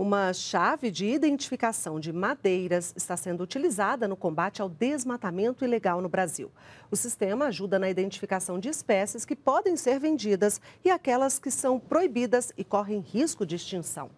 Uma chave de identificação de madeiras está sendo utilizada no combate ao desmatamento ilegal no Brasil. O sistema ajuda na identificação de espécies que podem ser vendidas e aquelas que são proibidas e correm risco de extinção.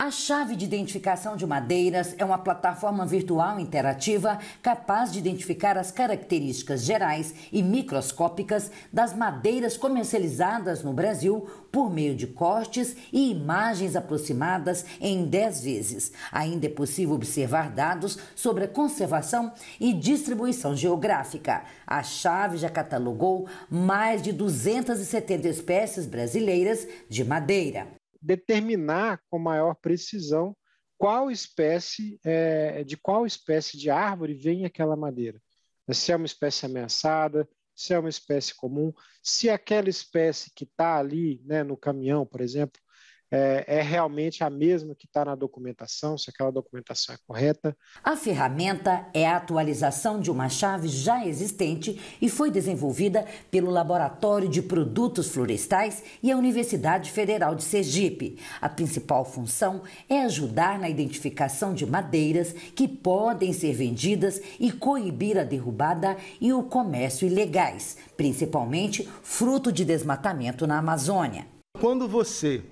A chave de identificação de madeiras é uma plataforma virtual interativa capaz de identificar as características gerais e microscópicas das madeiras comercializadas no Brasil por meio de cortes e imagens aproximadas em 10 vezes. Ainda é possível observar dados sobre a conservação e distribuição geográfica. A chave já catalogou mais de 270 espécies brasileiras de madeira determinar com maior precisão qual espécie é, de qual espécie de árvore vem aquela madeira. Se é uma espécie ameaçada, se é uma espécie comum, se é aquela espécie que está ali né, no caminhão, por exemplo, é, é, realmente a mesma que está na documentação, se aquela documentação é correta. A ferramenta é a atualização de uma chave já existente e foi desenvolvida pelo Laboratório de Produtos Florestais e a Universidade Federal de Sergipe. A principal função é ajudar na identificação de madeiras que podem ser vendidas e coibir a derrubada e o comércio ilegais, principalmente fruto de desmatamento na Amazônia. Quando você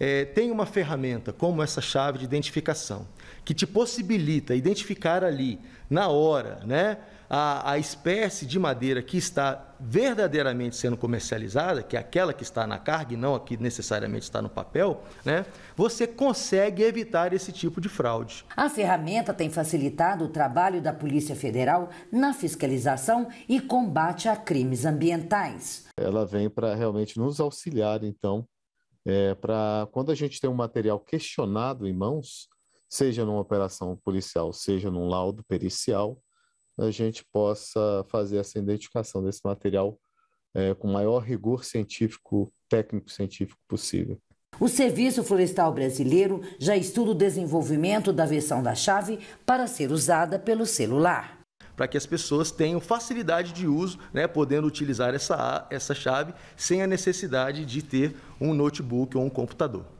é, tem uma ferramenta como essa chave de identificação, que te possibilita identificar ali, na hora, né, a, a espécie de madeira que está verdadeiramente sendo comercializada, que é aquela que está na carga e não a que necessariamente está no papel, né, você consegue evitar esse tipo de fraude. A ferramenta tem facilitado o trabalho da Polícia Federal na fiscalização e combate a crimes ambientais. Ela vem para realmente nos auxiliar, então, é, para quando a gente tem um material questionado em mãos, seja numa operação policial, seja num laudo pericial, a gente possa fazer essa identificação desse material é, com o maior rigor científico, técnico-científico possível. O Serviço Florestal Brasileiro já estuda o desenvolvimento da versão da chave para ser usada pelo celular para que as pessoas tenham facilidade de uso, né, podendo utilizar essa, essa chave sem a necessidade de ter um notebook ou um computador.